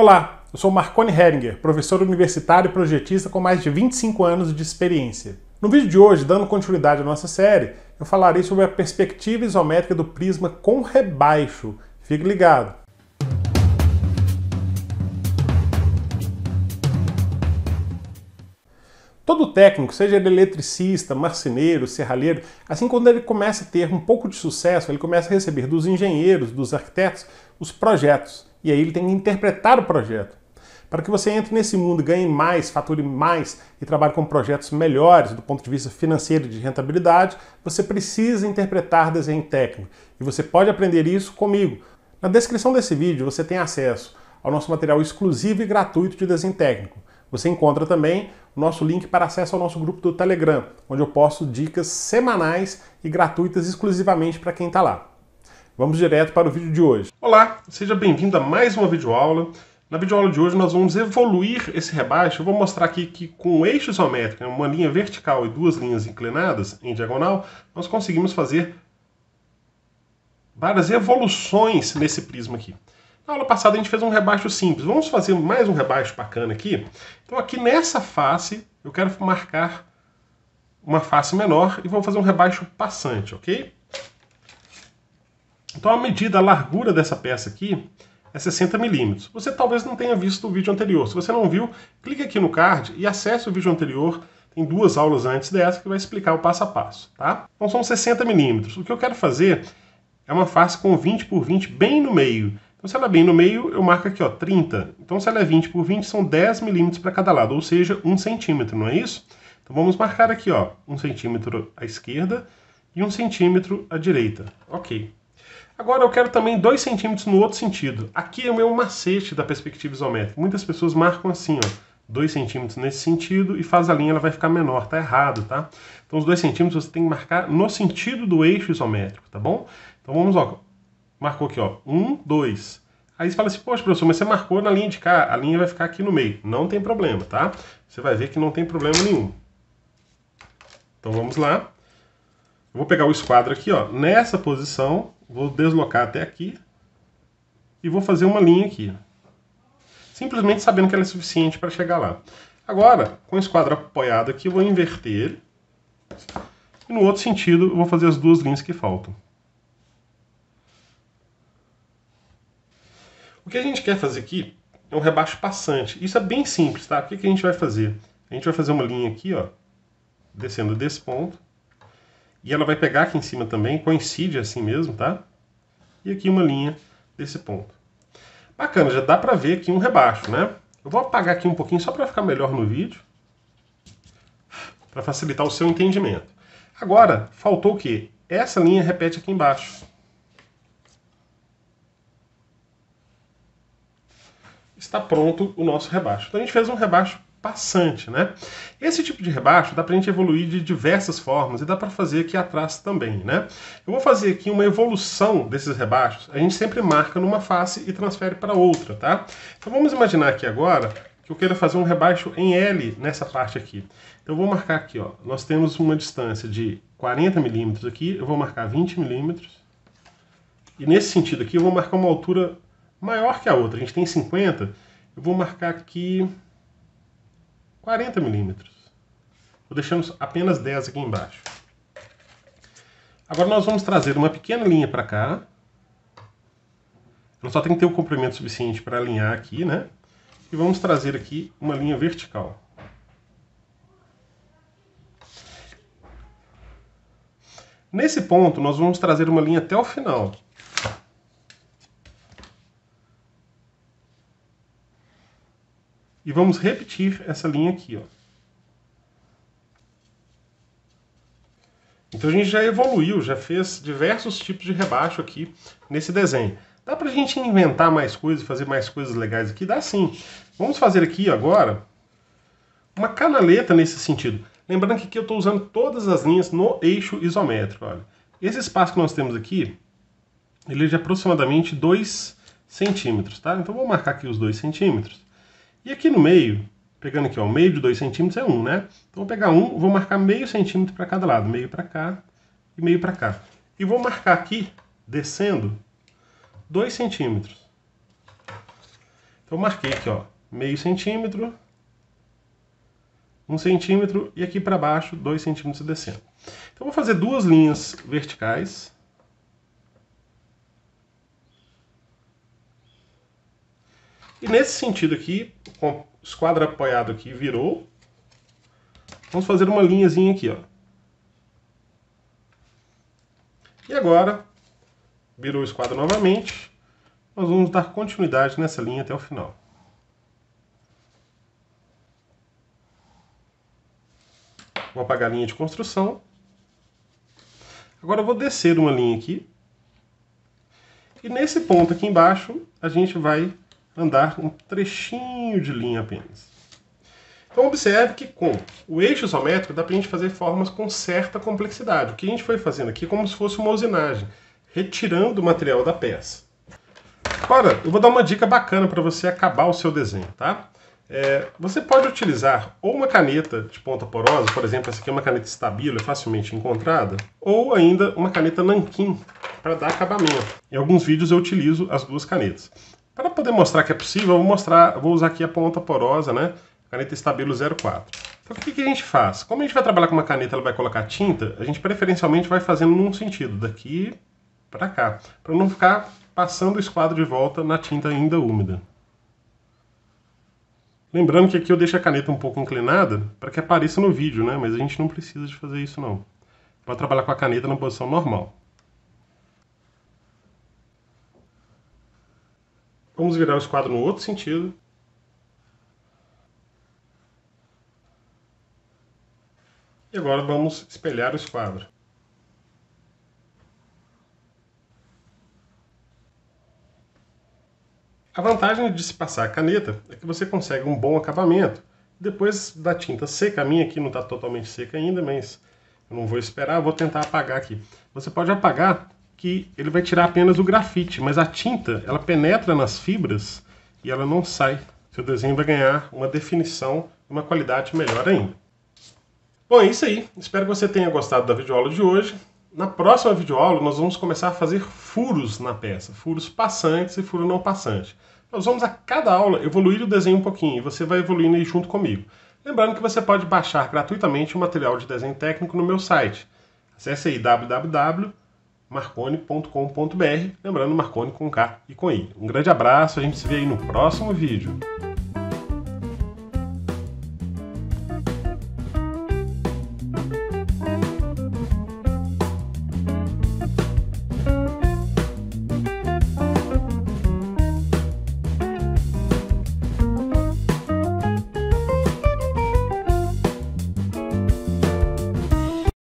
Olá, eu sou Marcone Heringer, professor universitário e projetista com mais de 25 anos de experiência. No vídeo de hoje, dando continuidade à nossa série, eu falarei sobre a perspectiva isométrica do prisma com rebaixo. Fique ligado! Todo técnico, seja ele eletricista, marceneiro, serralheiro, assim quando ele começa a ter um pouco de sucesso, ele começa a receber dos engenheiros, dos arquitetos, os projetos. E aí ele tem que interpretar o projeto. Para que você entre nesse mundo, ganhe mais, fature mais e trabalhe com projetos melhores do ponto de vista financeiro e de rentabilidade, você precisa interpretar desenho técnico. E você pode aprender isso comigo. Na descrição desse vídeo você tem acesso ao nosso material exclusivo e gratuito de desenho técnico. Você encontra também o nosso link para acesso ao nosso grupo do Telegram, onde eu posto dicas semanais e gratuitas exclusivamente para quem está lá. Vamos direto para o vídeo de hoje. Olá, seja bem-vindo a mais uma videoaula. Na videoaula de hoje nós vamos evoluir esse rebaixo. Eu vou mostrar aqui que com o eixo isométrico, né, uma linha vertical e duas linhas inclinadas em diagonal, nós conseguimos fazer várias evoluções nesse prisma aqui. Na aula passada a gente fez um rebaixo simples. Vamos fazer mais um rebaixo bacana aqui. Então aqui nessa face eu quero marcar uma face menor e vou fazer um rebaixo passante, ok? Então a medida, a largura dessa peça aqui é 60 milímetros. Você talvez não tenha visto o vídeo anterior. Se você não viu, clique aqui no card e acesse o vídeo anterior. Tem duas aulas antes dessa que vai explicar o passo a passo, tá? Então são 60 milímetros. O que eu quero fazer é uma face com 20 por 20 bem no meio. Então se ela é bem no meio, eu marco aqui, ó, 30. Então se ela é 20 por 20, são 10 milímetros para cada lado, ou seja, 1 centímetro, não é isso? Então vamos marcar aqui, ó, 1 centímetro à esquerda e 1 centímetro à direita. Ok. Agora eu quero também 2 centímetros no outro sentido. Aqui é o meu macete da perspectiva isométrica. Muitas pessoas marcam assim, ó. 2 centímetros nesse sentido e faz a linha, ela vai ficar menor, tá errado, tá? Então os 2 centímetros você tem que marcar no sentido do eixo isométrico, tá bom? Então vamos, ó, marcou aqui, ó, 1, 2. Aí você fala assim, poxa, professor, mas você marcou na linha de cá, a linha vai ficar aqui no meio. Não tem problema, tá? Você vai ver que não tem problema nenhum. Então vamos lá. Eu vou pegar o esquadro aqui, ó, nessa posição, Vou deslocar até aqui e vou fazer uma linha aqui. Simplesmente sabendo que ela é suficiente para chegar lá. Agora, com esse quadro apoiado aqui, eu vou inverter E no outro sentido, eu vou fazer as duas linhas que faltam. O que a gente quer fazer aqui é um rebaixo passante. Isso é bem simples, tá? O que, que a gente vai fazer? A gente vai fazer uma linha aqui, ó, descendo desse ponto, e ela vai pegar aqui em cima também, coincide assim mesmo, tá? E aqui uma linha desse ponto. Bacana, já dá para ver aqui um rebaixo, né? Eu vou apagar aqui um pouquinho só para ficar melhor no vídeo, para facilitar o seu entendimento. Agora, faltou o quê? Essa linha repete aqui embaixo. Está pronto o nosso rebaixo. Então a gente fez um rebaixo passante, né? Esse tipo de rebaixo dá para a gente evoluir de diversas formas e dá para fazer aqui atrás também, né? Eu vou fazer aqui uma evolução desses rebaixos. A gente sempre marca numa face e transfere para outra, tá? Então vamos imaginar aqui agora que eu queira fazer um rebaixo em L nessa parte aqui. Então eu vou marcar aqui, ó. Nós temos uma distância de 40 milímetros aqui, eu vou marcar 20 milímetros. E nesse sentido aqui eu vou marcar uma altura maior que a outra. A gente tem 50, eu vou marcar aqui 40 milímetros. Vou então, deixando apenas 10 aqui embaixo. Agora nós vamos trazer uma pequena linha para cá. Ela só tem que ter o um comprimento suficiente para alinhar aqui, né? E vamos trazer aqui uma linha vertical. Nesse ponto, nós vamos trazer uma linha até o final. E vamos repetir essa linha aqui, ó. Então a gente já evoluiu, já fez diversos tipos de rebaixo aqui nesse desenho. Dá pra gente inventar mais coisas, fazer mais coisas legais aqui? Dá sim. Vamos fazer aqui agora uma canaleta nesse sentido. Lembrando que aqui eu estou usando todas as linhas no eixo isométrico. Olha. Esse espaço que nós temos aqui, ele é de aproximadamente 2 centímetros, tá? Então vou marcar aqui os 2 centímetros. E aqui no meio, pegando aqui, ó, o meio de 2 centímetros é 1, um, né? Então vou pegar 1, um, vou marcar meio centímetro para cada lado, meio para cá e meio para cá. E vou marcar aqui, descendo, 2 centímetros. Então marquei aqui, ó, meio centímetro, 1 um centímetro e aqui para baixo 2 centímetros descendo. Então vou fazer duas linhas verticais E nesse sentido aqui, com os quadros apoiados aqui, virou. Vamos fazer uma linhazinha aqui, ó. E agora, virou o esquadro novamente, nós vamos dar continuidade nessa linha até o final. Vou apagar a linha de construção. Agora eu vou descer uma linha aqui. E nesse ponto aqui embaixo, a gente vai andar um trechinho de linha apenas. Então observe que com o eixo isométrico dá para a gente fazer formas com certa complexidade. O que a gente foi fazendo aqui é como se fosse uma usinagem, retirando o material da peça. Agora, eu vou dar uma dica bacana para você acabar o seu desenho, tá? É, você pode utilizar ou uma caneta de ponta porosa, por exemplo, essa aqui é uma caneta estabilo, é facilmente encontrada, ou ainda uma caneta nanquim para dar acabamento. Em alguns vídeos eu utilizo as duas canetas. Para poder mostrar que é possível, eu vou mostrar, eu vou usar aqui a ponta porosa, né? Caneta Estabilo 04. Então o que, que, a gente faz? Como a gente vai trabalhar com uma caneta, ela vai colocar tinta, a gente preferencialmente vai fazendo num sentido, daqui para cá, para não ficar passando o esquadro de volta na tinta ainda úmida. Lembrando que aqui eu deixo a caneta um pouco inclinada para que apareça no vídeo, né? Mas a gente não precisa de fazer isso não. Para trabalhar com a caneta na posição normal. Vamos virar o esquadro no outro sentido. E agora vamos espelhar o esquadro. A vantagem de se passar a caneta é que você consegue um bom acabamento. Depois da tinta seca, a minha aqui não está totalmente seca ainda, mas eu não vou esperar, vou tentar apagar aqui. Você pode apagar que ele vai tirar apenas o grafite, mas a tinta ela penetra nas fibras e ela não sai. Seu desenho vai ganhar uma definição, uma qualidade melhor ainda. Bom, é isso aí. Espero que você tenha gostado da videoaula de hoje. Na próxima videoaula, nós vamos começar a fazer furos na peça, furos passantes e furo não passante. Nós vamos a cada aula evoluir o desenho um pouquinho e você vai evoluindo aí junto comigo. Lembrando que você pode baixar gratuitamente o material de desenho técnico no meu site. Acesse aí www marconi.com.br lembrando marconi com K e com I. Um grande abraço, a gente se vê aí no próximo vídeo.